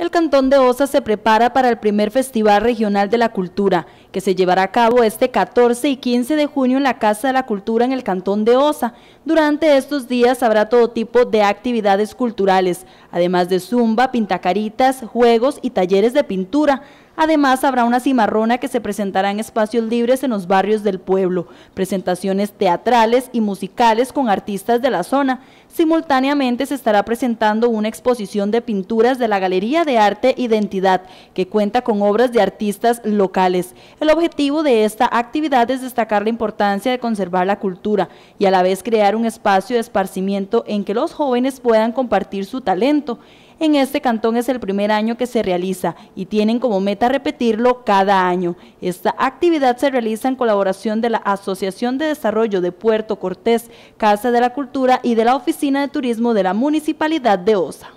el Cantón de Osa se prepara para el primer Festival Regional de la Cultura, que se llevará a cabo este 14 y 15 de junio en la Casa de la Cultura en el Cantón de Osa. Durante estos días habrá todo tipo de actividades culturales, además de zumba, pintacaritas, juegos y talleres de pintura. Además, habrá una cimarrona que se presentará en espacios libres en los barrios del pueblo, presentaciones teatrales y musicales con artistas de la zona. Simultáneamente se estará presentando una exposición de pinturas de la Galería de Arte Identidad, que cuenta con obras de artistas locales. El objetivo de esta actividad es destacar la importancia de conservar la cultura y a la vez crear un espacio de esparcimiento en que los jóvenes puedan compartir su talento. En este cantón es el primer año que se realiza y tienen como meta repetirlo cada año. Esta actividad se realiza en colaboración de la Asociación de Desarrollo de Puerto Cortés, Casa de la Cultura y de la Oficina de Turismo de la Municipalidad de Osa.